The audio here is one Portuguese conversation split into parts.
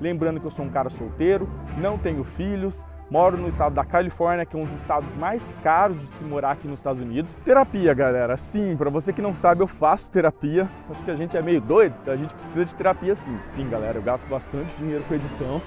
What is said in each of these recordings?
Lembrando que eu sou um cara solteiro, não tenho filhos, moro no estado da Califórnia, que é um dos estados mais caros de se morar aqui nos Estados Unidos. Terapia, galera, sim, para você que não sabe, eu faço terapia. Acho que a gente é meio doido, então a gente precisa de terapia sim. Sim, galera, eu gasto bastante dinheiro com edição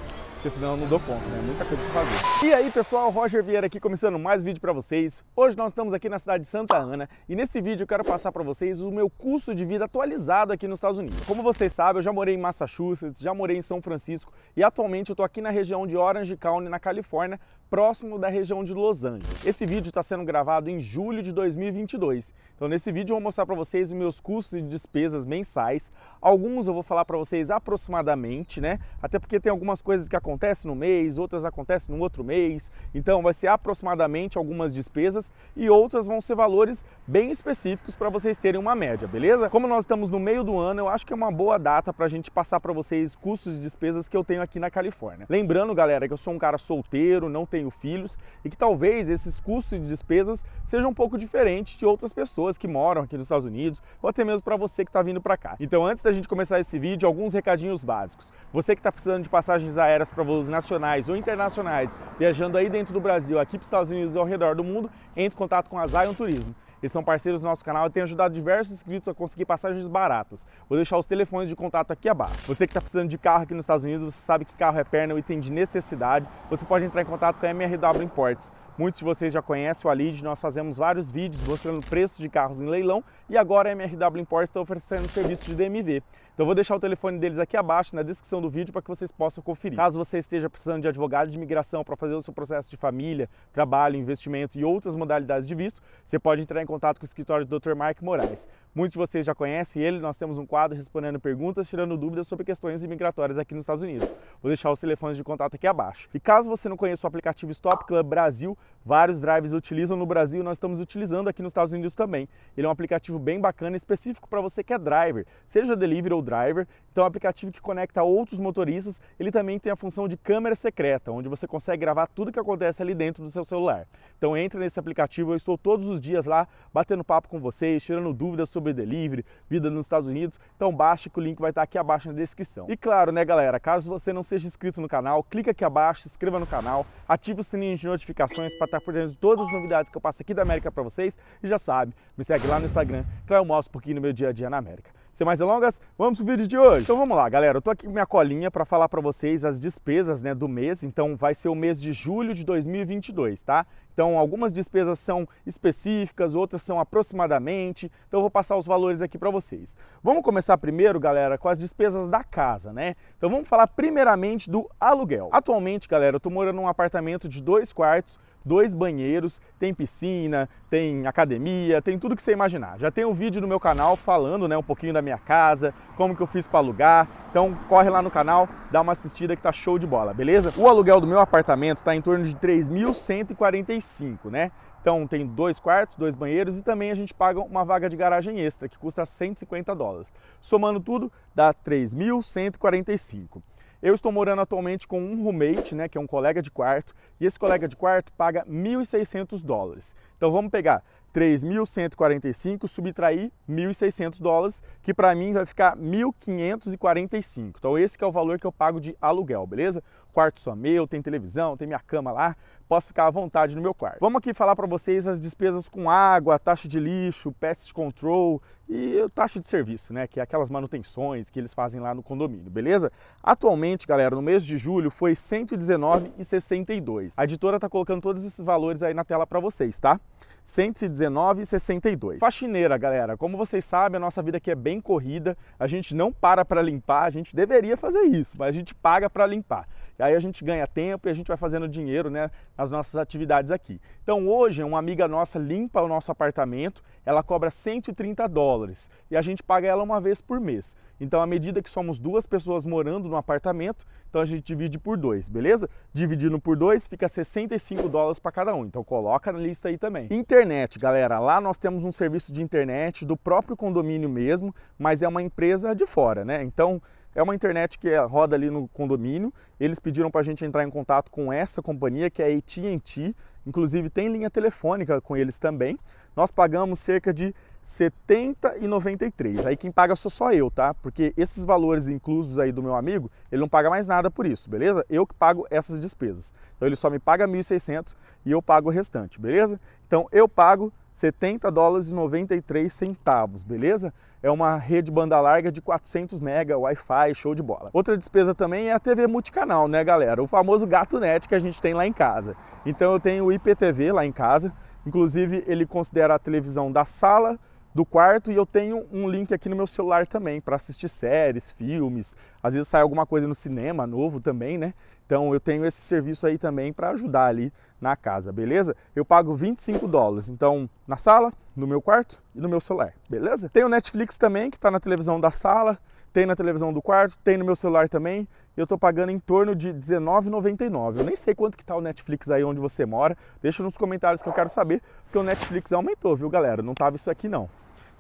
porque senão eu não dou conta, né? Muita coisa pra fazer. E aí, pessoal, Roger Vieira aqui começando mais vídeo para vocês. Hoje nós estamos aqui na cidade de Santa Ana e nesse vídeo eu quero passar para vocês o meu custo de vida atualizado aqui nos Estados Unidos. Como vocês sabem, eu já morei em Massachusetts, já morei em São Francisco e atualmente eu tô aqui na região de Orange County, na Califórnia, próximo da região de Los Angeles. Esse vídeo está sendo gravado em julho de 2022. Então nesse vídeo eu vou mostrar para vocês os meus custos e despesas mensais. Alguns eu vou falar para vocês aproximadamente, né? Até porque tem algumas coisas que acontecem no mês, outras acontecem no outro mês. Então vai ser aproximadamente algumas despesas e outras vão ser valores bem específicos para vocês terem uma média, beleza? Como nós estamos no meio do ano, eu acho que é uma boa data para a gente passar para vocês custos e despesas que eu tenho aqui na Califórnia. Lembrando, galera, que eu sou um cara solteiro, não tenho tenho filhos e que talvez esses custos e despesas sejam um pouco diferentes de outras pessoas que moram aqui nos Estados Unidos ou até mesmo para você que está vindo para cá. Então, antes da gente começar esse vídeo, alguns recadinhos básicos. Você que está precisando de passagens aéreas para voos nacionais ou internacionais, viajando aí dentro do Brasil, aqui para os Estados Unidos e ao redor do mundo, entre em contato com a Zion Turismo. Eles são parceiros do nosso canal e têm ajudado diversos inscritos a conseguir passagens baratas. Vou deixar os telefones de contato aqui abaixo. Você que está precisando de carro aqui nos Estados Unidos, você sabe que carro é perna, é item de necessidade, você pode entrar em contato com a MRW Imports. Muitos de vocês já conhecem o Alid, nós fazemos vários vídeos mostrando preços de carros em leilão e agora a MRW Imports está oferecendo serviço de DMV. Então vou deixar o telefone deles aqui abaixo na descrição do vídeo para que vocês possam conferir. Caso você esteja precisando de advogado de imigração para fazer o seu processo de família, trabalho, investimento e outras modalidades de visto, você pode entrar em contato com o escritório do Dr. Mark Moraes. Muitos de vocês já conhecem ele, nós temos um quadro respondendo perguntas, tirando dúvidas sobre questões imigratórias aqui nos Estados Unidos. Vou deixar os telefones de contato aqui abaixo. E caso você não conheça o aplicativo Stop Club Brasil, vários drives utilizam no Brasil, nós estamos utilizando aqui nos Estados Unidos também. Ele é um aplicativo bem bacana, específico para você que é driver, seja delivery ou driver. Então, é um aplicativo que conecta outros motoristas. Ele também tem a função de câmera secreta, onde você consegue gravar tudo que acontece ali dentro do seu celular. Então, entra nesse aplicativo. Eu estou todos os dias lá batendo papo com vocês, tirando dúvidas sobre delivery, vida nos Estados Unidos. Então, baixa que o link vai estar aqui abaixo na descrição. E claro, né, galera, caso você não seja inscrito no canal, clica aqui abaixo, se inscreva no canal, ative o sininho de notificações para estar tá por dentro de todas as novidades que eu passo aqui da América para vocês. E já sabe, me segue lá no Instagram, Cléo um pouquinho no meu dia a dia na América. Sem mais delongas, vamos pro vídeo de hoje. Então vamos lá, galera. Eu tô aqui com minha colinha para falar para vocês as despesas, né, do mês. Então vai ser o mês de julho de 2022, tá? Então algumas despesas são específicas, outras são aproximadamente. Então eu vou passar os valores aqui para vocês. Vamos começar primeiro, galera, com as despesas da casa, né? Então vamos falar primeiramente do aluguel. Atualmente, galera, eu tô morando num apartamento de dois quartos, dois banheiros, tem piscina, tem academia, tem tudo que você imaginar. Já tem um vídeo no meu canal falando, né, um pouquinho da minha casa, como que eu fiz para alugar. Então corre lá no canal, dá uma assistida que tá show de bola, beleza? O aluguel do meu apartamento está em torno de 3.145, né? Então tem dois quartos, dois banheiros e também a gente paga uma vaga de garagem extra que custa 150 dólares. Somando tudo dá 3.145. Eu estou morando atualmente com um roommate, né, que é um colega de quarto, e esse colega de quarto paga 1.600 dólares. Então vamos pegar 3.145, subtrair 1.600 dólares, que para mim vai ficar 1.545. Então esse é o valor que eu pago de aluguel, beleza? quarto só meu, tem televisão, tem minha cama lá, posso ficar à vontade no meu quarto. Vamos aqui falar para vocês as despesas com água, taxa de lixo, pest control, e o taxa de serviço, né, que é aquelas manutenções que eles fazem lá no condomínio, beleza? Atualmente, galera, no mês de julho foi 119,62. A editora tá colocando todos esses valores aí na tela para vocês, tá? 119,62. Faxineira, galera, como vocês sabem, a nossa vida aqui é bem corrida, a gente não para para limpar, a gente deveria fazer isso, mas a gente paga para limpar. E aí a gente ganha tempo e a gente vai fazendo dinheiro, né, nas nossas atividades aqui. Então, hoje uma amiga nossa limpa o nosso apartamento, ela cobra 130 dólares dólares e a gente paga ela uma vez por mês. Então, à medida que somos duas pessoas morando no apartamento, então a gente divide por dois, beleza? Dividindo por dois fica 65 dólares para cada um. Então, coloca na lista aí também. Internet, galera, lá nós temos um serviço de internet do próprio condomínio mesmo, mas é uma empresa de fora, né? Então, é uma internet que é, roda ali no condomínio. Eles pediram para a gente entrar em contato com essa companhia, que é a AT&T. Inclusive, tem linha telefônica com eles também. Nós pagamos cerca de 70 e 93. Aí quem paga sou só eu, tá? Porque esses valores inclusos aí do meu amigo, ele não paga mais nada por isso, beleza? Eu que pago essas despesas. Então ele só me paga 1.600 e eu pago o restante, beleza? Então eu pago 70 dólares e 93 centavos, beleza? É uma rede banda larga de 400 mega, Wi-Fi, show de bola. Outra despesa também é a TV multicanal, né, galera? O famoso gato net que a gente tem lá em casa. Então eu tenho o IPTV lá em casa. Inclusive, ele considera a televisão da sala, do quarto e eu tenho um link aqui no meu celular também para assistir séries, filmes, às vezes sai alguma coisa no cinema novo também, né? Então eu tenho esse serviço aí também para ajudar ali na casa, beleza? Eu pago 25 dólares, então na sala, no meu quarto e no meu celular, beleza? Tem o Netflix também, que está na televisão da sala, tem na televisão do quarto, tem no meu celular também. Eu estou pagando em torno de R$19,99. Eu nem sei quanto que tá o Netflix aí onde você mora. Deixa nos comentários que eu quero saber, porque o Netflix aumentou, viu, galera? Não tava isso aqui não.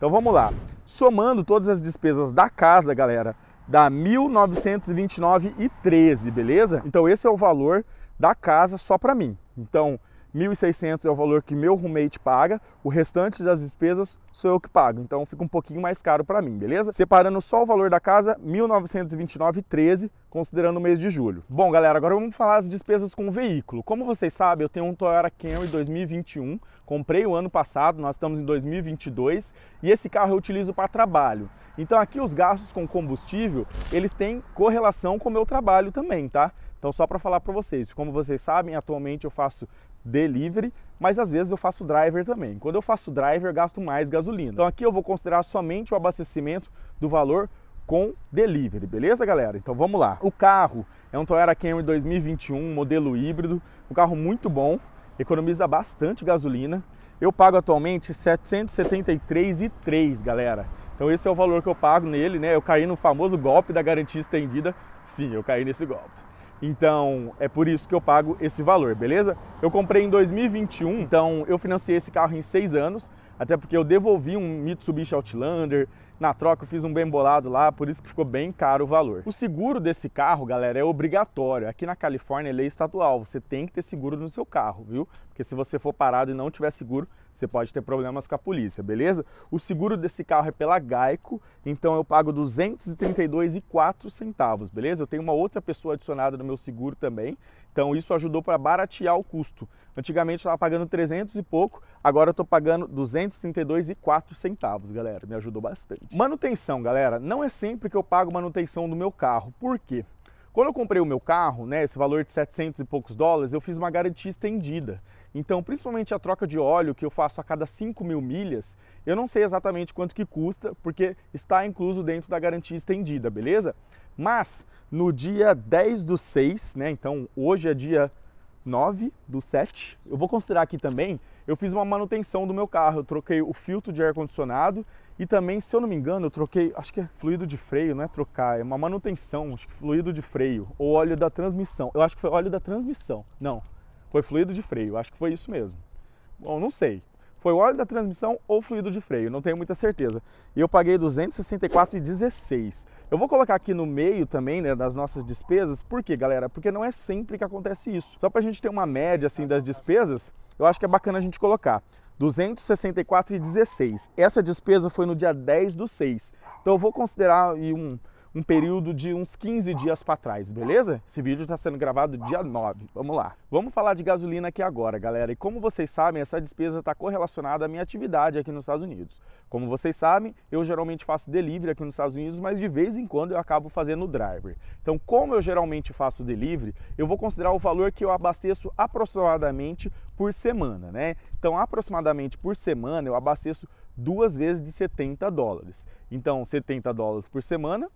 Então vamos lá. Somando todas as despesas da casa, galera, dá 1929,13, beleza? Então esse é o valor da casa só para mim. Então, 1.600 é o valor que meu roommate paga, o restante das despesas sou eu que pago, então fica um pouquinho mais caro para mim, beleza? Separando só o valor da casa, 1.929,13, considerando o mês de julho. Bom, galera, agora vamos falar as despesas com o veículo. Como vocês sabem, eu tenho um Toyota Camry 2021, comprei o ano passado, nós estamos em 2022, e esse carro eu utilizo para trabalho. Então aqui os gastos com combustível, eles têm correlação com o meu trabalho também, tá? Então, só para falar para vocês, como vocês sabem, atualmente eu faço delivery, mas às vezes eu faço driver também. Quando eu faço driver, eu gasto mais gasolina. Então aqui eu vou considerar somente o abastecimento do valor com delivery, beleza, galera? Então vamos lá. O carro é um Toyota Camry 2021, modelo híbrido, um carro muito bom, economiza bastante gasolina. Eu pago atualmente R$ 773,3, galera. Então esse é o valor que eu pago nele, né? Eu caí no famoso golpe da garantia estendida. Sim, eu caí nesse golpe. Então, é por isso que eu pago esse valor, beleza? Eu comprei em 2021, então eu financiei esse carro em seis anos, até porque eu devolvi um Mitsubishi Outlander, na troca eu fiz um bem bolado lá, por isso que ficou bem caro o valor. O seguro desse carro, galera, é obrigatório. Aqui na Califórnia é lei estadual, você tem que ter seguro no seu carro, viu? Porque se você for parado e não tiver seguro, você pode ter problemas com a polícia, beleza? O seguro desse carro é pela Gaico, então eu pago 232,04 centavos, beleza? Eu tenho uma outra pessoa adicionada no meu seguro também, então isso ajudou para baratear o custo. Antigamente eu estava pagando 300 e pouco, agora eu estou pagando 232,04 centavos, galera. Me ajudou bastante. Manutenção, galera, não é sempre que eu pago manutenção do meu carro. Por quê? Quando eu comprei o meu carro, né, esse valor de 700 e poucos dólares, eu fiz uma garantia estendida. Então, principalmente a troca de óleo que eu faço a cada 5 mil milhas, eu não sei exatamente quanto que custa, porque está incluso dentro da garantia estendida, beleza? Mas no dia 10 do 6, né, então hoje é dia 9 do 7. Eu vou considerar aqui também, eu fiz uma manutenção do meu carro, eu troquei o filtro de ar-condicionado e também, se eu não me engano, eu troquei, acho que é fluido de freio, não é trocar, é uma manutenção, acho que fluido de freio ou óleo da transmissão. Eu acho que foi óleo da transmissão, não, foi fluido de freio, acho que foi isso mesmo. Bom, não sei foi o óleo da transmissão ou fluido de freio, não tenho muita certeza. E eu paguei 264,16. Eu vou colocar aqui no meio também, né, das nossas despesas. Por quê, galera? Porque não é sempre que acontece isso. Só para a gente ter uma média assim das despesas, eu acho que é bacana a gente colocar. 264,16. Essa despesa foi no dia 10 do 6. Então eu vou considerar um um período de uns 15 dias para trás, beleza? Esse vídeo está sendo gravado dia 9. Vamos lá. Vamos falar de gasolina aqui agora, galera. E como vocês sabem, essa despesa está correlacionada à minha atividade aqui nos Estados Unidos. Como vocês sabem, eu geralmente faço delivery aqui nos Estados Unidos, mas de vez em quando eu acabo fazendo driver. Então, como eu geralmente faço delivery, eu vou considerar o valor que eu abasteço aproximadamente por semana, né? Então, aproximadamente por semana eu abasteço duas vezes de 70 dólares. Então, 70 dólares por semana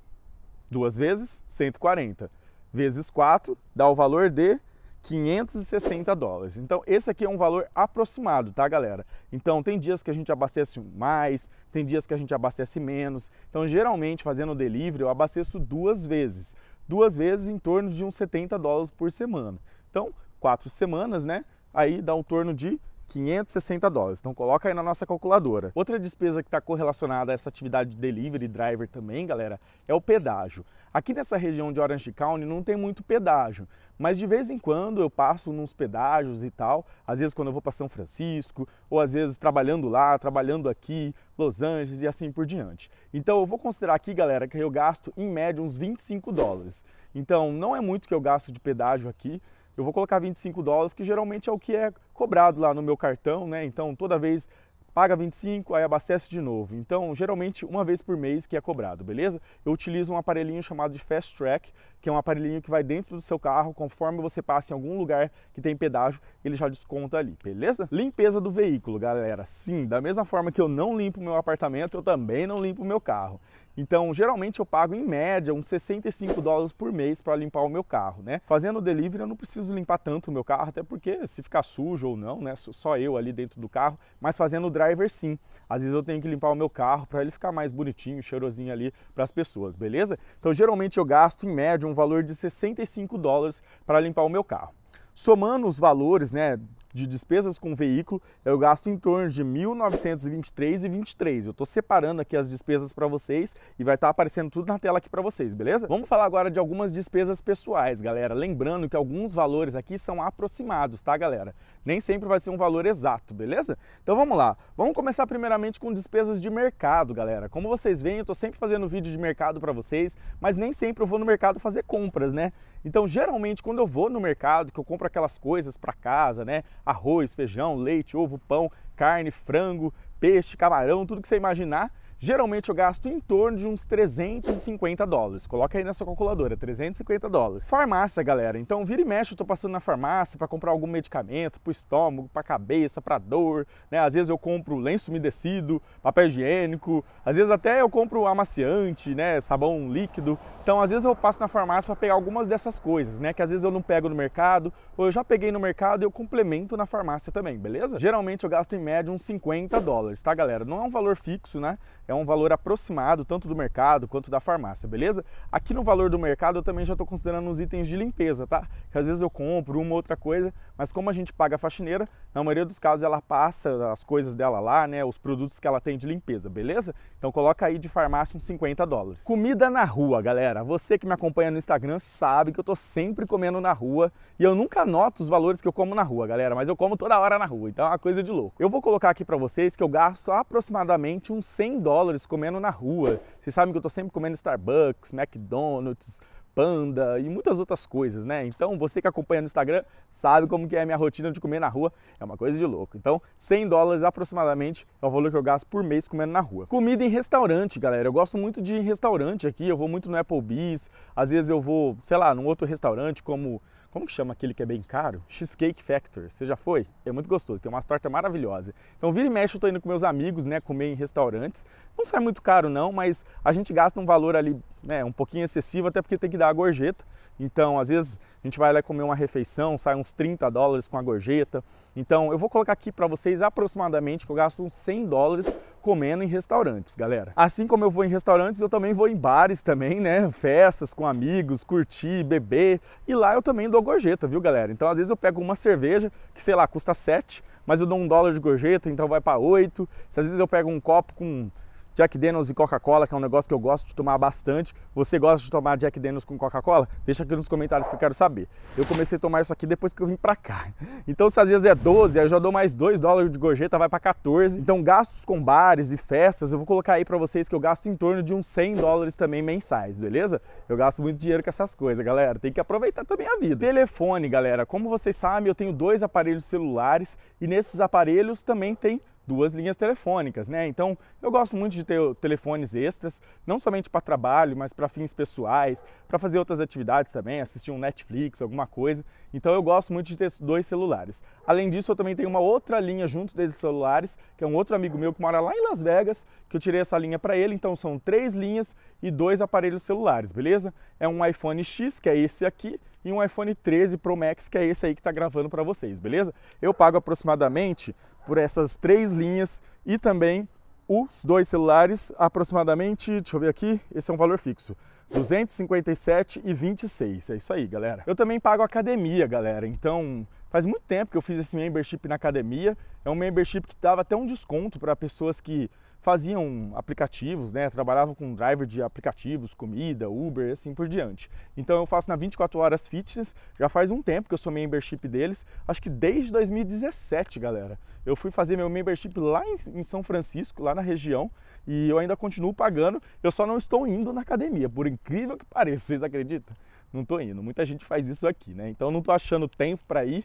Duas vezes, 140. Vezes 4 dá o valor de 560 dólares. Então, esse aqui é um valor aproximado, tá, galera? Então, tem dias que a gente abastece mais, tem dias que a gente abastece menos. Então, geralmente, fazendo delivery, eu abasteço duas vezes. Duas vezes em torno de uns 70 dólares por semana. Então, quatro semanas, né? Aí dá um torno de 560 dólares. Então coloca aí na nossa calculadora. Outra despesa que está correlacionada a essa atividade de delivery driver também, galera, é o pedágio. Aqui nessa região de Orange County não tem muito pedágio, mas de vez em quando eu passo nos pedágios e tal, às vezes quando eu vou para São Francisco, ou às vezes trabalhando lá, trabalhando aqui, Los Angeles e assim por diante. Então eu vou considerar aqui, galera, que eu gasto em média uns 25 dólares. Então não é muito que eu gasto de pedágio aqui, eu vou colocar 25 dólares, que geralmente é o que é cobrado lá no meu cartão, né? Então toda vez paga 25, aí abastece de novo. Então, geralmente uma vez por mês que é cobrado, beleza? Eu utilizo um aparelhinho chamado de Fast Track, que é um aparelhinho que vai dentro do seu carro, conforme você passa em algum lugar que tem pedágio, ele já desconta ali, beleza? Limpeza do veículo, galera. Sim, da mesma forma que eu não limpo meu apartamento, eu também não limpo meu carro. Então, geralmente eu pago em média uns 65 dólares por mês para limpar o meu carro, né? Fazendo o delivery eu não preciso limpar tanto o meu carro, até porque se ficar sujo ou não, né, só eu ali dentro do carro, mas fazendo o driver sim. Às vezes eu tenho que limpar o meu carro para ele ficar mais bonitinho, cheirosinho ali para as pessoas, beleza? Então, geralmente eu gasto em média um valor de 65 dólares para limpar o meu carro. Somando os valores, né, de despesas com veículo, eu gasto em torno de R$ 1.923,23. Eu estou separando aqui as despesas para vocês e vai estar tá aparecendo tudo na tela aqui para vocês, beleza? Vamos falar agora de algumas despesas pessoais, galera. Lembrando que alguns valores aqui são aproximados, tá, galera? Nem sempre vai ser um valor exato, beleza? Então vamos lá. Vamos começar primeiramente com despesas de mercado, galera. Como vocês veem, eu estou sempre fazendo vídeo de mercado para vocês, mas nem sempre eu vou no mercado fazer compras, né? Então, geralmente, quando eu vou no mercado, que eu compro aquelas coisas para casa, né? Arroz, feijão, leite, ovo, pão, carne, frango, peixe, camarão, tudo que você imaginar, Geralmente eu gasto em torno de uns 350 dólares. Coloca aí na sua calculadora, 350 dólares. Farmácia, galera. Então, vira e mexe, eu tô passando na farmácia para comprar algum medicamento pro estômago, pra cabeça, pra dor, né? Às vezes eu compro lenço umedecido, papel higiênico, às vezes até eu compro amaciante, né, sabão líquido. Então, às vezes eu passo na farmácia para pegar algumas dessas coisas, né, que às vezes eu não pego no mercado, ou eu já peguei no mercado e eu complemento na farmácia também, beleza? Geralmente eu gasto em média uns 50 dólares, tá, galera? Não é um valor fixo, né? é um valor aproximado tanto do mercado quanto da farmácia, beleza? Aqui no valor do mercado eu também já estou considerando os itens de limpeza, tá? Que às vezes eu compro uma outra coisa, mas como a gente paga a faxineira, na maioria dos casos ela passa as coisas dela lá, né? Os produtos que ela tem de limpeza, beleza? Então coloca aí de farmácia uns 50 dólares. Comida na rua, galera. Você que me acompanha no Instagram sabe que eu tô sempre comendo na rua e eu nunca anoto os valores que eu como na rua, galera, mas eu como toda hora na rua, então é uma coisa de louco. Eu vou colocar aqui para vocês que eu gasto aproximadamente uns 100 dólares dólares comendo na rua. Vocês sabem que eu estou sempre comendo Starbucks, McDonald's, Panda e muitas outras coisas, né? Então você que acompanha no Instagram sabe como que é a minha rotina de comer na rua, é uma coisa de louco. Então 100 dólares aproximadamente é o valor que eu gasto por mês comendo na rua. Comida em restaurante, galera, eu gosto muito de restaurante aqui, eu vou muito no Applebee's, às vezes eu vou, sei lá, num outro restaurante como como que chama aquele que é bem caro? Cheesecake Factory. Você já foi? É muito gostoso, tem umas tortas maravilhosas. Então vira e mexe, eu tô indo com meus amigos, né, comer em restaurantes. Não sai muito caro não, mas a gente gasta um valor ali, né, um pouquinho excessivo, até porque tem que dar a gorjeta. Então, às vezes, gente vai lá comer uma refeição, sai uns 30 dólares com a gorjeta. Então eu vou colocar aqui para vocês aproximadamente que eu gasto uns 100 dólares comendo em restaurantes, galera. Assim como eu vou em restaurantes, eu também vou em bares também, né? Festas com amigos, curtir, beber. E lá eu também dou gorjeta, viu, galera? Então às vezes eu pego uma cerveja que, sei lá, custa 7, mas eu dou um dólar de gorjeta, então vai para 8. Se às vezes eu pego um copo com Jack Daniels e Coca-Cola, que é um negócio que eu gosto de tomar bastante. Você gosta de tomar Jack Daniels com Coca-Cola? Deixa aqui nos comentários que eu quero saber. Eu comecei a tomar isso aqui depois que eu vim pra cá. Então, se às vezes é 12, aí eu já dou mais 2 dólares de gorjeta, vai pra 14. Então, gastos com bares e festas, eu vou colocar aí pra vocês que eu gasto em torno de uns 100 dólares também mensais, beleza? Eu gasto muito dinheiro com essas coisas, galera. Tem que aproveitar também a vida. Telefone, galera. Como vocês sabem, eu tenho dois aparelhos celulares e nesses aparelhos também tem duas linhas telefônicas, né? Então eu gosto muito de ter telefones extras, não somente para trabalho, mas para fins pessoais, para fazer outras atividades também, assistir um Netflix, alguma coisa. Então eu gosto muito de ter dois celulares. Além disso, eu também tenho uma outra linha junto desses celulares, que é um outro amigo meu que mora lá em Las Vegas, que eu tirei essa linha para ele. Então são três linhas e dois aparelhos celulares, beleza? É um iPhone X, que é esse aqui, e um iPhone 13 Pro Max, que é esse aí que está gravando para vocês, beleza? Eu pago aproximadamente por essas três linhas e também os dois celulares aproximadamente, deixa eu ver aqui, esse é um valor fixo. 257,26. É isso aí, galera. Eu também pago academia, galera. Então, faz muito tempo que eu fiz esse membership na academia. É um membership que dava até um desconto para pessoas que faziam aplicativos, né? Trabalhavam com driver de aplicativos, comida, Uber, assim por diante. Então eu faço na 24 horas fitness, já faz um tempo que eu sou membership deles, acho que desde 2017, galera. Eu fui fazer meu membership lá em, São Francisco, lá na região, e eu ainda continuo pagando. Eu só não estou indo na academia, por incrível que pareça, vocês acreditam? Não estou indo. Muita gente faz isso aqui, né? Então não estou achando tempo para ir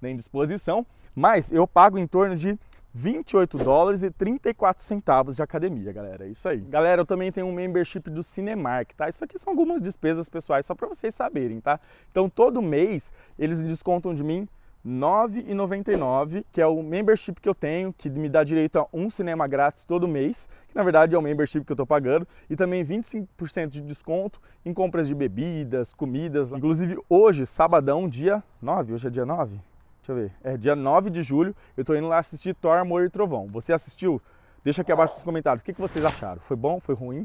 nem disposição, mas eu pago em torno de 28 dólares e 34 centavos de academia, galera. É isso aí. Galera, eu também tenho um membership do Cinemark, tá? Isso aqui são algumas despesas pessoais, só para vocês saberem, tá? Então, todo mês, eles descontam de mim R$ 9,99, que é o membership que eu tenho, que me dá direito a um cinema grátis todo mês, que na verdade é o membership que eu estou pagando, e também 25% de desconto em compras de bebidas, comidas. Inclusive hoje, sabadão, dia 9, hoje é dia 9? Deixa eu ver. É dia 9 de julho. Eu tô indo lá assistir Thor, Amor e Trovão. Você assistiu? Deixa aqui abaixo nos comentários o que, que vocês acharam. Foi bom? Foi ruim?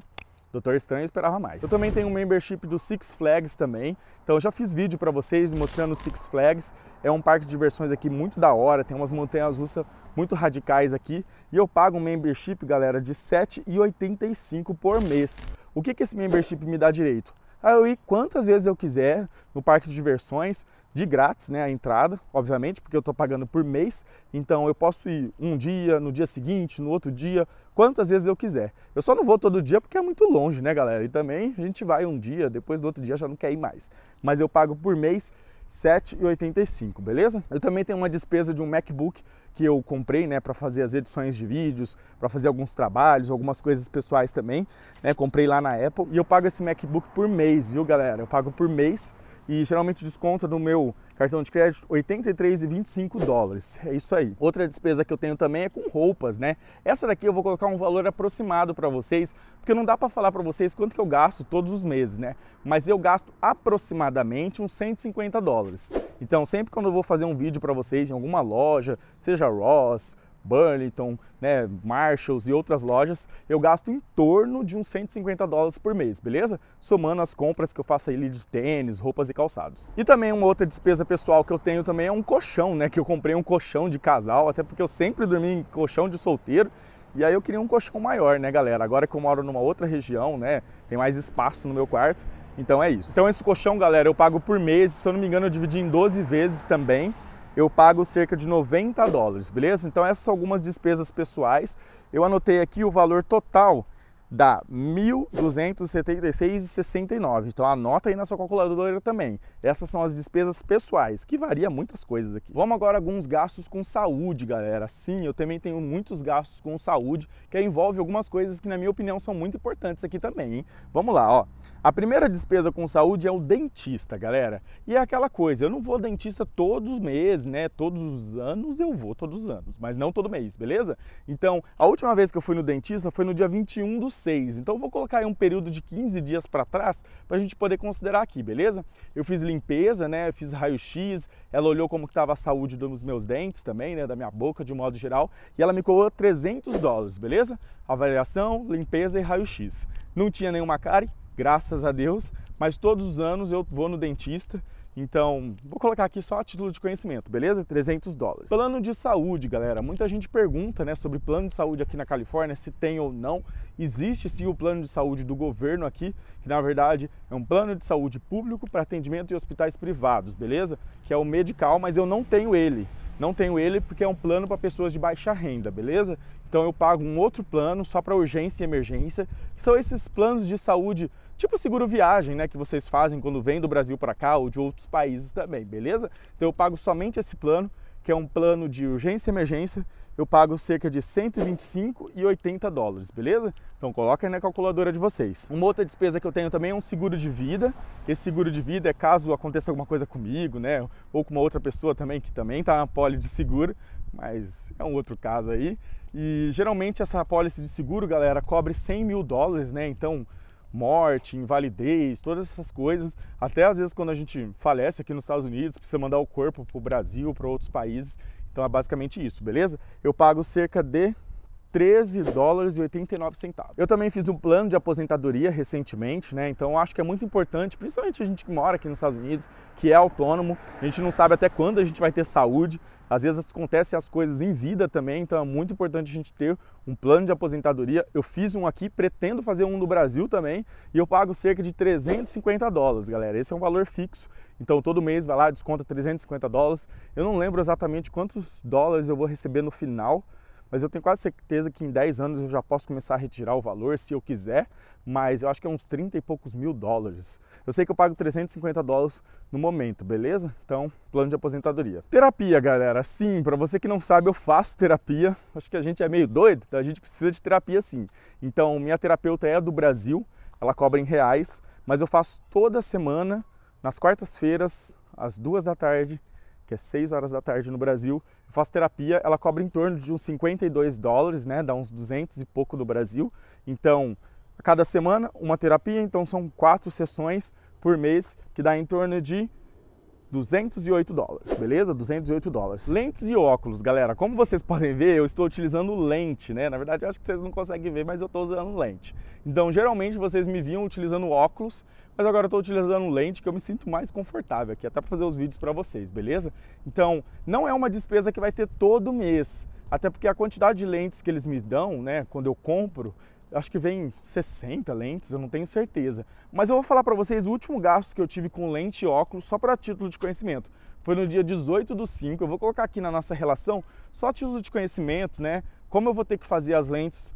Doutor Estranho esperava mais. Eu também tenho um membership do Six Flags também. Então eu já fiz vídeo para vocês mostrando o Six Flags. É um parque de diversões aqui muito da hora, tem umas montanhas russas muito radicais aqui. E eu pago um membership, galera, de R$ 7,85 por mês. O que, que esse membership me dá direito? a eu ir quantas vezes eu quiser no parque de diversões, de grátis, né, a entrada, obviamente, porque eu estou pagando por mês, então eu posso ir um dia, no dia seguinte, no outro dia, quantas vezes eu quiser. Eu só não vou todo dia porque é muito longe, né, galera? E também a gente vai um dia, depois do outro dia já não quer ir mais. Mas eu pago por mês 7,85, beleza? Eu também tenho uma despesa de um MacBook que eu comprei, né, para fazer as edições de vídeos, para fazer alguns trabalhos, algumas coisas pessoais também, né? Comprei lá na Apple e eu pago esse MacBook por mês, viu, galera? Eu pago por mês e geralmente desconta no meu cartão de crédito 83,25 dólares. É isso aí. Outra despesa que eu tenho também é com roupas, né? Essa daqui eu vou colocar um valor aproximado para vocês, porque não dá para falar para vocês quanto que eu gasto todos os meses, né? Mas eu gasto aproximadamente uns 150 dólares. Então, sempre quando eu vou fazer um vídeo para vocês em alguma loja, seja Ross, Burlington, né, Marshalls e outras lojas, eu gasto em torno de uns 150 dólares por mês, beleza? Somando as compras que eu faço ali de tênis, roupas e calçados. E também uma outra despesa pessoal que eu tenho também é um colchão, né, que eu comprei um colchão de casal, até porque eu sempre dormi em colchão de solteiro, e aí eu queria um colchão maior, né, galera? Agora que eu moro numa outra região, né, tem mais espaço no meu quarto, então é isso. Então esse colchão, galera, eu pago por mês, se eu não me engano eu dividi em 12 vezes também, eu pago cerca de 90 dólares, beleza? Então essas são algumas despesas pessoais. Eu anotei aqui o valor total dá 1.276,69. Então anota aí na sua calculadora também. Essas são as despesas pessoais, que varia muitas coisas aqui. Vamos agora alguns gastos com saúde, galera. Sim, eu também tenho muitos gastos com saúde, que envolve algumas coisas que na minha opinião são muito importantes aqui também, hein? Vamos lá, ó. A primeira despesa com saúde é o dentista, galera. E é aquela coisa, eu não vou ao dentista todos os meses, né? Todos os anos eu vou, todos os anos, mas não todo mês, beleza? Então, a última vez que eu fui no dentista foi no dia 21 do 6. Então, eu vou colocar aí um período de 15 dias para trás para a gente poder considerar aqui, beleza? Eu fiz limpeza, né? Eu fiz raio-x, ela olhou como que estava a saúde dos meus dentes também, né? Da minha boca, de um modo geral, e ela me cobrou 300 dólares, beleza? Avaliação, limpeza e raio-x. Não tinha nenhuma cárie, graças a Deus, mas todos os anos eu vou no dentista. Então, vou colocar aqui só a título de conhecimento, beleza? 300 dólares. Plano de saúde, galera. Muita gente pergunta, né, sobre plano de saúde aqui na Califórnia, se tem ou não. Existe sim o plano de saúde do governo aqui, que na verdade é um plano de saúde público para atendimento em hospitais privados, beleza? Que é o Medical, mas eu não tenho ele. Não tenho ele porque é um plano para pessoas de baixa renda, beleza? Então eu pago um outro plano só para urgência e emergência, que são esses planos de saúde Tipo seguro viagem, né, que vocês fazem quando vêm do Brasil para cá ou de outros países também, beleza? Então eu pago somente esse plano, que é um plano de urgência e emergência, eu pago cerca de 125 e 80 dólares, beleza? Então coloca aí na calculadora de vocês. Uma outra despesa que eu tenho também é um seguro de vida. Esse seguro de vida é caso aconteça alguma coisa comigo, né, ou com uma outra pessoa também que também está na poli de seguro, mas é um outro caso aí. E geralmente essa apólice de seguro, galera, cobre 100 mil dólares, né? Então morte, invalidez, todas essas coisas. Até às vezes quando a gente falece aqui nos Estados Unidos, precisa mandar o corpo para o Brasil, para outros países. Então é basicamente isso, beleza? Eu pago cerca de 13 dólares e 89 centavos. Eu também fiz um plano de aposentadoria recentemente, né? Então acho que é muito importante, principalmente a gente que mora aqui nos Estados Unidos, que é autônomo, a gente não sabe até quando a gente vai ter saúde. Às vezes acontecem as coisas em vida também, então é muito importante a gente ter um plano de aposentadoria. Eu fiz um aqui, pretendo fazer um no Brasil também, e eu pago cerca de 350 dólares, galera. Esse é um valor fixo. Então todo mês vai lá, desconta 350 dólares. Eu não lembro exatamente quantos dólares eu vou receber no final, mas eu tenho quase certeza que em 10 anos eu já posso começar a retirar o valor se eu quiser, mas eu acho que é uns 30 e poucos mil dólares. Eu sei que eu pago 350 dólares no momento, beleza? Então, plano de aposentadoria. Terapia, galera. Sim, para você que não sabe, eu faço terapia. Acho que a gente é meio doido, então a gente precisa de terapia sim. Então, minha terapeuta é do Brasil, ela cobra em reais, mas eu faço toda semana, nas quartas-feiras, às duas da tarde, que é 6 horas da tarde no Brasil. Eu faço terapia, ela cobra em torno de uns 52 dólares, né? Dá uns 200 e pouco no Brasil. Então, a cada semana, uma terapia, então são quatro sessões por mês, que dá em torno de 208 dólares, beleza? 208 dólares. Lentes e óculos, galera, como vocês podem ver, eu estou utilizando lente, né? Na verdade, eu acho que vocês não conseguem ver, mas eu estou usando lente. Então, geralmente, vocês me viam utilizando óculos, mas agora eu estou utilizando lente que eu me sinto mais confortável aqui, até para fazer os vídeos para vocês, beleza? Então, não é uma despesa que vai ter todo mês, até porque a quantidade de lentes que eles me dão, né, quando eu compro, acho que vem 60 lentes, eu não tenho certeza. Mas eu vou falar para vocês o último gasto que eu tive com lente e óculos, só para título de conhecimento. Foi no dia 18 do 5, eu vou colocar aqui na nossa relação, só título de conhecimento, né? Como eu vou ter que fazer as lentes,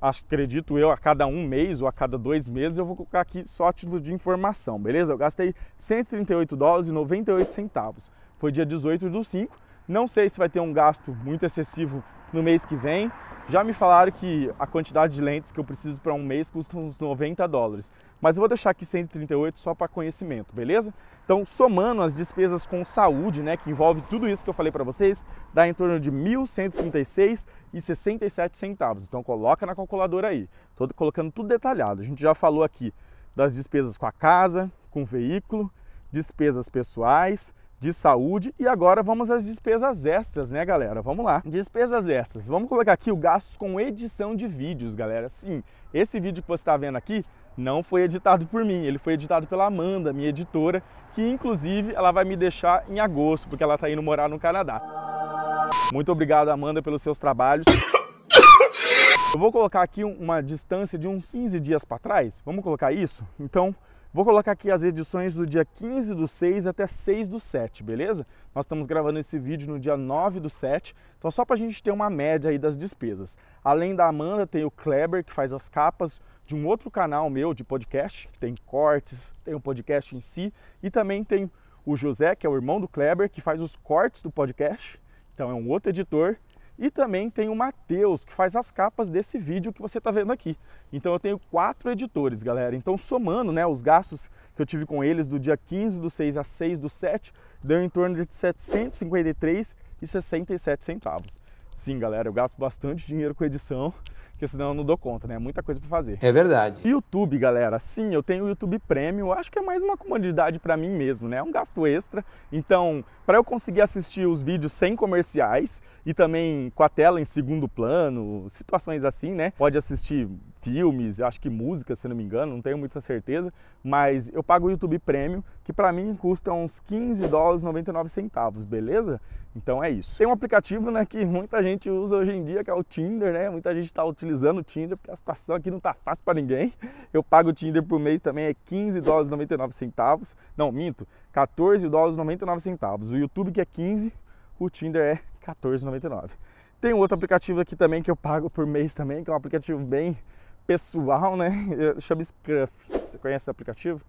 acho acredito eu, a cada um mês ou a cada dois meses, eu vou colocar aqui só título de informação, beleza? Eu gastei 138 dólares e 98 centavos. Foi dia 18 do 5, não sei se vai ter um gasto muito excessivo no mês que vem. Já me falaram que a quantidade de lentes que eu preciso para um mês custa uns 90 dólares, mas eu vou deixar aqui 138 só para conhecimento, beleza? Então, somando as despesas com saúde, né, que envolve tudo isso que eu falei para vocês, dá em torno de 1.136,67 centavos. Então, coloca na calculadora aí. Estou colocando tudo detalhado. A gente já falou aqui das despesas com a casa, com o veículo, despesas pessoais, de saúde. E agora vamos às despesas extras, né, galera? Vamos lá. Despesas extras. Vamos colocar aqui o gasto com edição de vídeos, galera. Sim, esse vídeo que você está vendo aqui não foi editado por mim, ele foi editado pela Amanda, minha editora, que inclusive ela vai me deixar em agosto, porque ela está indo morar no Canadá. Muito obrigado, Amanda, pelos seus trabalhos. Eu vou colocar aqui uma distância de uns 15 dias para trás, vamos colocar isso? Então, Vou colocar aqui as edições do dia 15 do 6 até 6 do 7, beleza? Nós estamos gravando esse vídeo no dia 9 do 7, então só para a gente ter uma média aí das despesas. Além da Amanda, tem o Kleber, que faz as capas de um outro canal meu de podcast, que tem cortes, tem o um podcast em si, e também tem o José, que é o irmão do Kleber, que faz os cortes do podcast, então é um outro editor, e também tem o Matheus, que faz as capas desse vídeo que você está vendo aqui. Então eu tenho quatro editores, galera. Então somando né, os gastos que eu tive com eles do dia 15 do 6 a 6 do 7, deu em torno de R$ 753,67. Sim, galera, eu gasto bastante dinheiro com edição porque senão eu não dou conta, né? É muita coisa para fazer. É verdade. YouTube, galera. Sim, eu tenho o YouTube Premium. Acho que é mais uma comodidade para mim mesmo, né? É um gasto extra. Então, para eu conseguir assistir os vídeos sem comerciais e também com a tela em segundo plano, situações assim, né? Pode assistir filmes, acho que música, se não me engano, não tenho muita certeza, mas eu pago o YouTube Premium, que para mim custa uns 15 dólares 99 centavos, beleza? Então é isso. Tem um aplicativo, né, que muita gente usa hoje em dia, que é o Tinder, né? Muita gente está utilizando utilizando o Tinder, porque a situação aqui não está fácil para ninguém. Eu pago o Tinder por mês também, é 15 dólares 99 centavos. Não, minto, 14 dólares 99 centavos. O YouTube que é 15, o Tinder é 14,99. Tem um outro aplicativo aqui também que eu pago por mês também, que é um aplicativo bem pessoal, né? Chama Scruff. Você conhece esse aplicativo?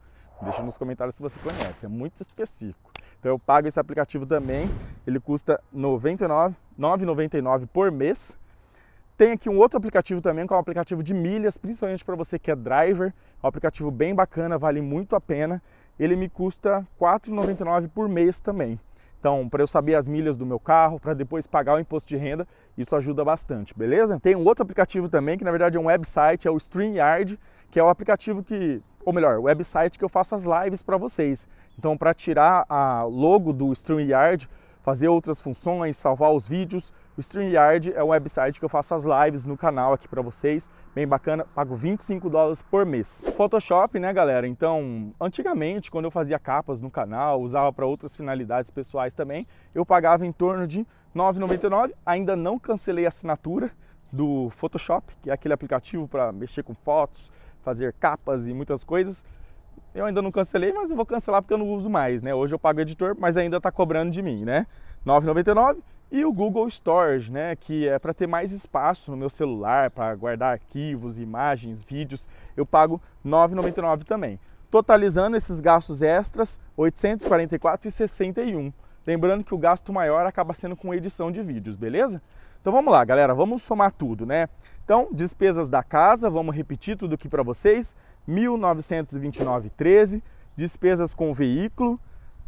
Deixa nos comentários se você conhece, é muito específico. Então eu pago esse aplicativo também, ele custa R$ 99,99 por mês. Tem aqui um outro aplicativo também, que é um aplicativo de milhas, principalmente para você que é driver. É um aplicativo bem bacana, vale muito a pena. Ele me custa R$ 4,99 por mês também. Então, para eu saber as milhas do meu carro, para depois pagar o imposto de renda, isso ajuda bastante, beleza? Tem um outro aplicativo também, que na verdade é um website, é o StreamYard, que é o aplicativo que, ou melhor, o website que eu faço as lives para vocês. Então, para tirar a logo do StreamYard, fazer outras funções, salvar os vídeos, o StreamYard é um website que eu faço as lives no canal aqui para vocês, bem bacana, pago 25 dólares por mês. Photoshop, né, galera? Então, antigamente, quando eu fazia capas no canal, usava para outras finalidades pessoais também, eu pagava em torno de 9,99. Ainda não cancelei a assinatura do Photoshop, que é aquele aplicativo para mexer com fotos, fazer capas e muitas coisas. Eu ainda não cancelei, mas eu vou cancelar porque eu não uso mais, né? Hoje eu pago editor, mas ainda está cobrando de mim, né? 9,99 e o Google Storage, né, que é para ter mais espaço no meu celular, para guardar arquivos, imagens, vídeos, eu pago R$ 9,99 também. Totalizando esses gastos extras, R$ 844,61. Lembrando que o gasto maior acaba sendo com edição de vídeos, beleza? Então vamos lá, galera, vamos somar tudo, né? Então, despesas da casa, vamos repetir tudo aqui para vocês, 1929,13, despesas com veículo,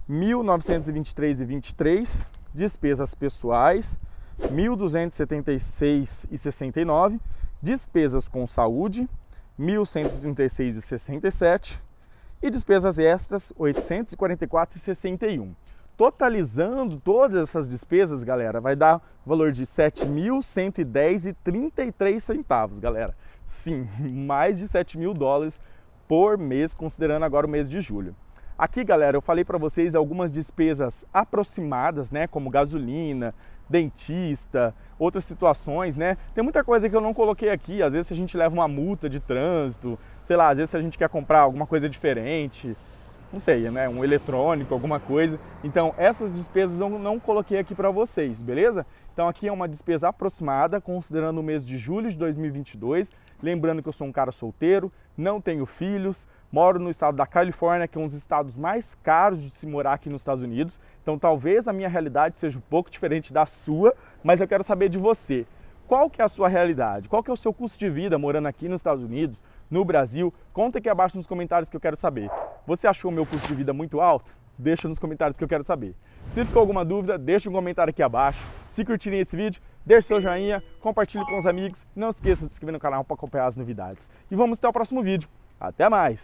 1923,23, despesas pessoais, R$ 1.276,69, despesas com saúde, R$ 1.136,67 e despesas extras, R$ 844,61. Totalizando todas essas despesas, galera, vai dar valor de R$ 7.110,33, galera. Sim, mais de 7 mil dólares por mês, considerando agora o mês de julho. Aqui, galera, eu falei para vocês algumas despesas aproximadas, né, como gasolina, dentista, outras situações, né? Tem muita coisa que eu não coloquei aqui, às vezes a gente leva uma multa de trânsito, sei lá, às vezes a gente quer comprar alguma coisa diferente, não sei, né, um eletrônico, alguma coisa. Então, essas despesas eu não coloquei aqui para vocês, beleza? Então aqui é uma despesa aproximada, considerando o mês de julho de 2022. Lembrando que eu sou um cara solteiro, não tenho filhos, moro no estado da Califórnia, que é um dos estados mais caros de se morar aqui nos Estados Unidos. Então talvez a minha realidade seja um pouco diferente da sua, mas eu quero saber de você. Qual que é a sua realidade? Qual que é o seu custo de vida morando aqui nos Estados Unidos, no Brasil? Conta aqui abaixo nos comentários que eu quero saber. Você achou o meu custo de vida muito alto? deixa nos comentários que eu quero saber. Se ficou alguma dúvida, deixa um comentário aqui abaixo. Se curtirem esse vídeo, deixe seu joinha, compartilhe com os amigos. Não esqueça de se inscrever no canal para acompanhar as novidades. E vamos até o próximo vídeo. Até mais!